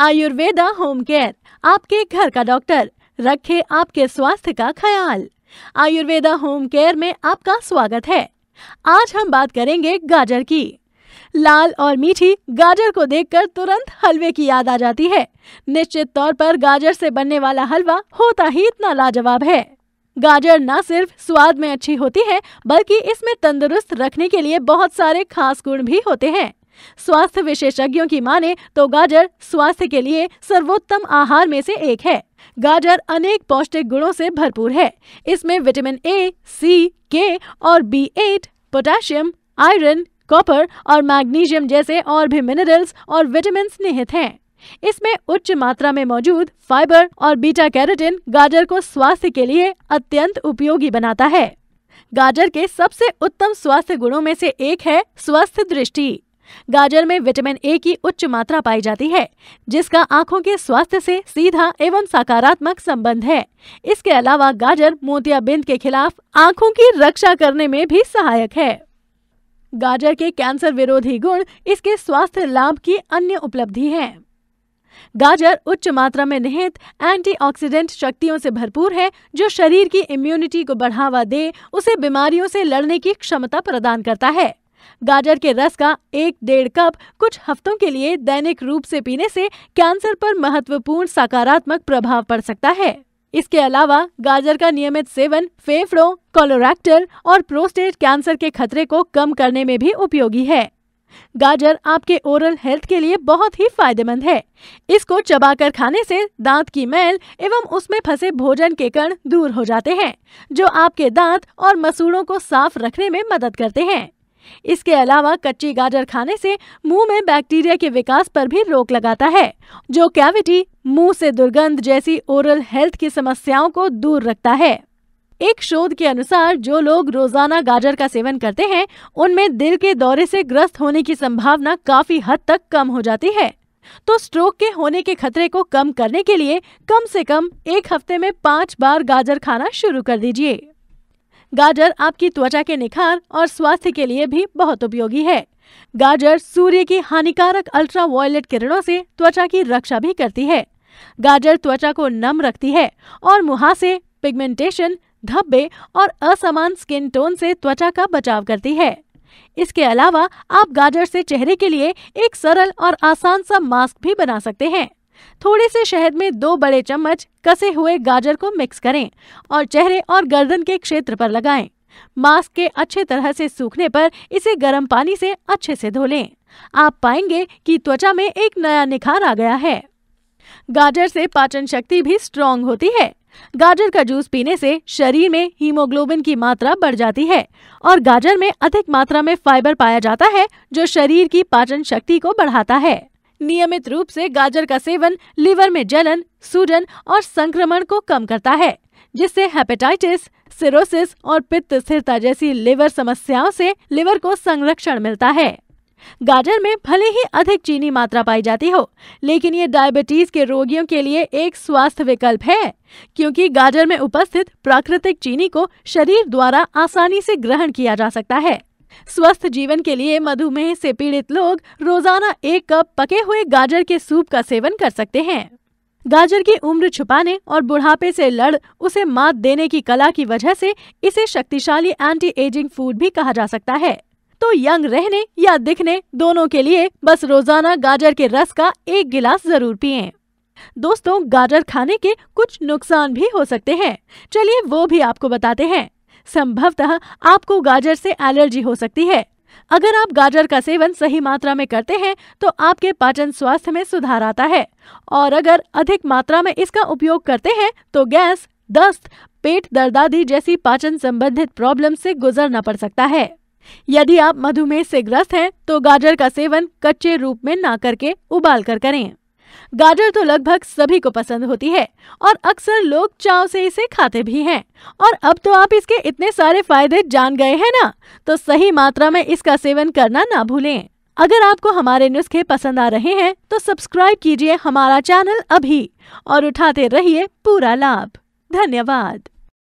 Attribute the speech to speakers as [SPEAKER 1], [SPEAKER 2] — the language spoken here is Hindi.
[SPEAKER 1] आयुर्वेदा होम केयर आपके घर का डॉक्टर रखे आपके स्वास्थ्य का ख्याल आयुर्वेदा होम केयर में आपका स्वागत है आज हम बात करेंगे गाजर की लाल और मीठी गाजर को देखकर तुरंत हलवे की याद आ जाती है निश्चित तौर पर गाजर से बनने वाला हलवा होता ही इतना लाजवाब है गाजर न सिर्फ स्वाद में अच्छी होती है बल्कि इसमें तंदुरुस्त रखने के लिए बहुत सारे खास गुण भी होते हैं स्वास्थ्य विशेषज्ञों की माने तो गाजर स्वास्थ्य के लिए सर्वोत्तम आहार में से एक है गाजर अनेक पौष्टिक गुणों से भरपूर है इसमें विटामिन ए सी के और B eight potassium iron copper और मैग्नीशियम जैसे और भी मिनरल्स और विटामिन निहित हैं इसमें उच्च मात्रा में मौजूद फाइबर और बीटा कैरेटिन गाजर को स्वास्थ्य के लिए अत्यंत उपयोगी बनाता है गाजर के सबसे उत्तम स्वास्थ्य गुणों में से एक है स्वस्थ दृष्टि गाजर में विटामिन ए की उच्च मात्रा पाई जाती है जिसका आंखों के स्वास्थ्य से सीधा एवं सकारात्मक संबंध है इसके अलावा गाजर मोतियाबिंद के खिलाफ आंखों की रक्षा करने में भी सहायक है गाजर के कैंसर विरोधी गुण इसके स्वास्थ्य लाभ की अन्य उपलब्धि है गाजर उच्च मात्रा में निहित एंटीऑक्सीडेंट शक्तियों से भरपूर है जो शरीर की इम्यूनिटी को बढ़ावा दे उसे बीमारियों से लड़ने की क्षमता प्रदान करता है गाजर के रस का एक डेढ़ कप कुछ हफ्तों के लिए दैनिक रूप से पीने से कैंसर पर महत्वपूर्ण सकारात्मक प्रभाव पड़ सकता है इसके अलावा गाजर का नियमित सेवन फेफड़ों कोलोरेक्टल और प्रोस्टेट कैंसर के खतरे को कम करने में भी उपयोगी है गाजर आपके ओरल हेल्थ के लिए बहुत ही फायदेमंद है इसको चबाकर खाने से दांत की मैल एवं उसमें फंसे भोजन के कण दूर हो जाते हैं जो आपके दांत और मसूड़ों को साफ रखने में मदद करते हैं इसके अलावा कच्ची गाजर खाने से मुंह में बैक्टीरिया के विकास पर भी रोक लगाता है जो कैविटी मुंह से दुर्गंध जैसी ओरल हेल्थ की समस्याओं को दूर रखता है एक शोध के अनुसार जो लोग रोजाना गाजर का सेवन करते हैं उनमें दिल के दौरे से ग्रस्त होने की संभावना काफी हद तक कम हो जाती है तो स्ट्रोक के होने के खतरे को कम करने के लिए कम से कम एक हफ्ते में पाँच बार गाजर खाना शुरू कर दीजिए गाजर आपकी त्वचा के निखार और स्वास्थ्य के लिए भी बहुत उपयोगी है गाजर सूर्य की हानिकारक अल्ट्रावायलेट किरणों से त्वचा की रक्षा भी करती है गाजर त्वचा को नम रखती है और मुहासे पिगमेंटेशन धब्बे और असमान स्किन टोन से त्वचा का बचाव करती है इसके अलावा आप गाजर से चेहरे के लिए एक सरल और आसान सा मास्क भी बना सकते हैं थोड़े से शहद में दो बड़े चम्मच कसे हुए गाजर को मिक्स करें और चेहरे और गर्दन के क्षेत्र पर लगाएं। मास्क के अच्छे तरह से सूखने पर इसे गर्म पानी से अच्छे से धो लें आप पाएंगे कि त्वचा में एक नया निखार आ गया है गाजर से पाचन शक्ति भी स्ट्रॉन्ग होती है गाजर का जूस पीने से शरीर में हीमोग्लोबिन की मात्रा बढ़ जाती है और गाजर में अधिक मात्रा में फाइबर पाया जाता है जो शरीर की पाचन शक्ति को बढ़ाता है नियमित रूप से गाजर का सेवन लीवर में जलन सूजन और संक्रमण को कम करता है जिससे हेपेटाइटिस सिरोसिस और पित्त स्थिरता जैसी लिवर समस्याओं से लिवर को संरक्षण मिलता है गाजर में भले ही अधिक चीनी मात्रा पाई जाती हो लेकिन ये डायबिटीज के रोगियों के लिए एक स्वास्थ्य विकल्प है क्योंकि गाजर में उपस्थित प्राकृतिक चीनी को शरीर द्वारा आसानी से ग्रहण किया जा सकता है स्वस्थ जीवन के लिए मधुमेह से पीड़ित लोग रोजाना एक कप पके हुए गाजर के सूप का सेवन कर सकते हैं गाजर की उम्र छुपाने और बुढ़ापे से लड़ उसे मात देने की कला की वजह से इसे शक्तिशाली एंटी एजिंग फूड भी कहा जा सकता है तो यंग रहने या दिखने दोनों के लिए बस रोजाना गाजर के रस का एक गिलास जरूर पिए दोस्तों गाजर खाने के कुछ नुकसान भी हो सकते हैं चलिए वो भी आपको बताते हैं संभवतः आपको गाजर से एलर्जी हो सकती है अगर आप गाजर का सेवन सही मात्रा में करते हैं तो आपके पाचन स्वास्थ्य में सुधार आता है और अगर अधिक मात्रा में इसका उपयोग करते हैं तो गैस दस्त पेट दर्द आदि जैसी पाचन संबंधित प्रॉब्लम से गुजरना पड़ सकता है यदि आप मधुमेह से ग्रस्त हैं तो गाजर का सेवन कच्चे रूप में ना करके उबाल कर करें गाजर तो लगभग सभी को पसंद होती है और अक्सर लोग चाव से इसे खाते भी हैं और अब तो आप इसके इतने सारे फायदे जान गए हैं ना तो सही मात्रा में इसका सेवन करना ना भूलें अगर आपको हमारे नुस्खे पसंद आ रहे हैं तो सब्सक्राइब कीजिए हमारा चैनल अभी और उठाते रहिए पूरा लाभ धन्यवाद